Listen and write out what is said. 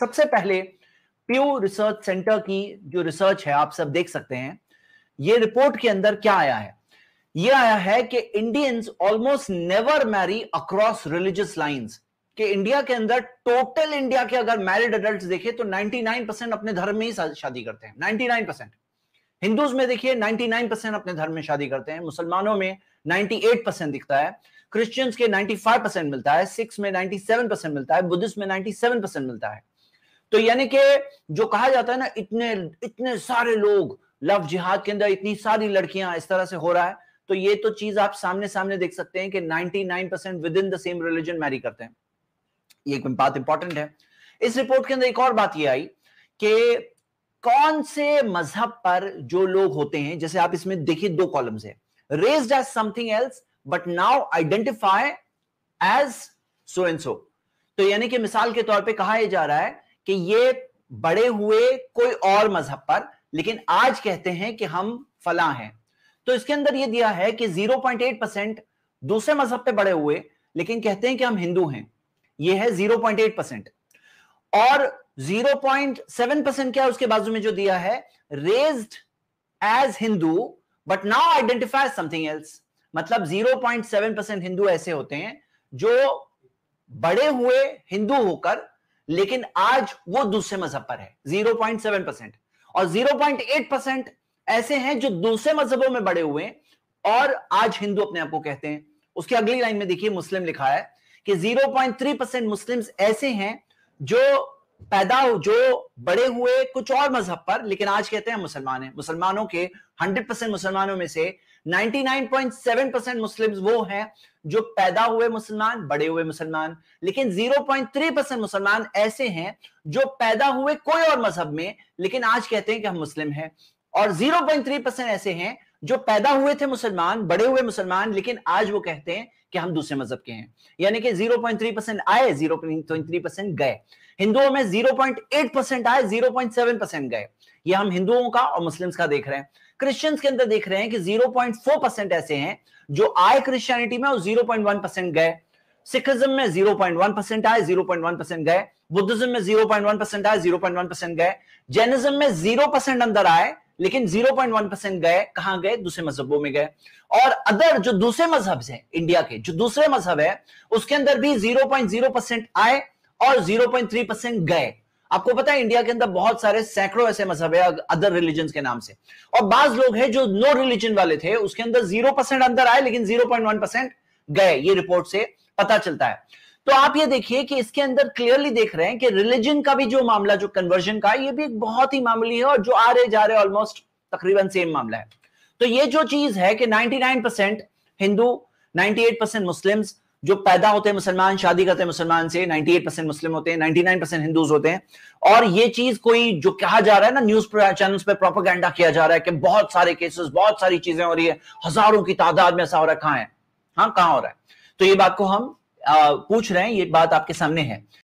सबसे पहले प्यू research centre की जो रिसर्च है आप सब देख सकते हैं ये रिपोर्ट के अंदर क्या आया है ये आया है कि Indians almost never marry across religious lines कि इंडिया के अंदर टोटल इंडिया के अगर मैरिड एडल्ट्स देखे तो 99 परसेंट अपने धर्म में ही शादी करते हैं 99 परसेंट हिंदूज में देखिए 99 परसेंट अपने धर्म में शादी करते हैं मुसलमानों में 98 परसेंट दिखता है क्रिश्चियंस के 95 परसेंट मिलता है सिक्स में 97 परसेंट मिलता है बुद्धिस्ट में 97 परसेंट मिलता है तो यानी कि जो कहा जाता है ना इतने इतने सारे लोग लव जिहाद के अंदर इतनी सारी लड़कियां इस तरह से हो रहा है तो ये तो चीज आप सामने सामने देख सकते हैं कि 99 percent within the same religion marry करते हैं ये एक बात इंपॉर्टेंट है इस रिपोर्ट के अंदर एक और बात ये आई कि कौन से मजहब पर जो लोग होते हैं जैसे आप इसमें देखिए दो कॉलम्स है raised as something else but now identify as so and so तो यानी कि मिसाल के तौर पे कहा यह जा रहा है कि ये बड़े हुए कोई और मजहब पर लेकिन आज कहते हैं कि हम फला हैं तो इसके अंदर ये दिया है कि 0.8 परसेंट दूसरे मजहब पे बड़े हुए लेकिन कहते हैं कि हम हिंदू हैं ये है 0.8 परसेंट और 0.7 परसेंट क्या उसके बाजू में जो दिया है raised as Hindu but now identify something else मतलब 0.7 परसेंट हिंदू ऐसे होते हैं जो बड़े हुए हिंदू होकर लेकिन आज वो दूसरे मजहब पर है जीरो पॉइंट सेवन परसेंट और जीरो पॉइंट एट परसेंट ऐसे हैं जो दूसरे मजहबों में बड़े हुए और आज हिंदू अपने आप को कहते हैं उसकी अगली लाइन में देखिए मुस्लिम लिखा है कि zero point three percent Muslim ऐसे हैं जो पैदा जो बड़े हुए कुछ और मजहब पर लेकिन आज कहते हैं मुसलमान है मुसलमानों के 100 परसेंट मुसलमानों में से 99.7 परसेंट मुस्लिम वो हैं जो पैदा हुए मुसलमान बड़े हुए मुसलमान लेकिन 0.3 परसेंट मुसलमान ऐसे हैं जो पैदा हुए कोई और मजहब में लेकिन आज कहते हैं कि हम मुस्लिम हैं और 0.3 परसेंट ऐसे हैं जो पैदा हुए थे मुसलमान बड़े हुए मुसलमान लेकिन आज वो कहते हैं कि हम दूसरे मजहब के हैं यानी कि 0.3 परसेंट आए 0.3 परसेंट गए हिंदुओं में 0.8 परसेंट आए 0.7 परसेंट गए ये हम हिंदुओं का और मुस्लिम्स का देख रहे हैं क्रिश्चियंस के अंदर देख रहे हैं कि 0.4 परसेंट ऐसे हैं जो आए क्रिश्चियनिटी में और 0.1 परसेंट गए सिखिज्म में 0.1 परसेंट आए 0.1 परसेंट गए बुद्धिज्म में 0.1 परसेंट आए 0.1 परसेंट गए जैनिज्म में 0 परसेंट अंदर आए लेकिन 0.1 परसेंट गए कहां गए दूसरे मजहबों में गए और अदर जो दूसरे मजहब हैं इंडिया के जो दूसरे मजहब है उसके अंदर भी 0.0 परसेंट आए और 0.3 परसेंट गए आपको पता है इंडिया के अंदर बहुत सारे सैकड़ों ऐसे मजहब है अदर रिलीजन के नाम से और बाज लोग हैं जो नो रिलीजन वाले थे उसके अंदर जीरो परसेंट अंदर आए लेकिन जीरो पॉइंट वन परसेंट गए ये रिपोर्ट से पता चलता है तो आप ये देखिए कि इसके अंदर क्लियरली देख रहे हैं कि रिलीजन का भी जो मामला जो कन्वर्जन का ये भी एक बहुत ही मामूली है और जो आ रहे जा रहे ऑलमोस्ट तकरीबन सेम मामला है तो ये जो चीज है कि 99% हिंदू 98% मुस्लिम्स जो पैदा होते हैं मुसलमान शादी करते हैं मुसलमान से 98% मुस्लिम होते हैं 99% हिंदूज होते हैं और ये चीज कोई जो कहा जा रहा है ना न्यूज चैनल्स पे प्रोपागेंडा किया जा रहा है कि बहुत सारे केसेस बहुत सारी चीजें हो रही है हजारों की तादाद में ऐसा हो रहा है कहां है हाँ कहां हो रहा है तो ये बात को हम पूछ रहे हैं ये बात आपके सामने है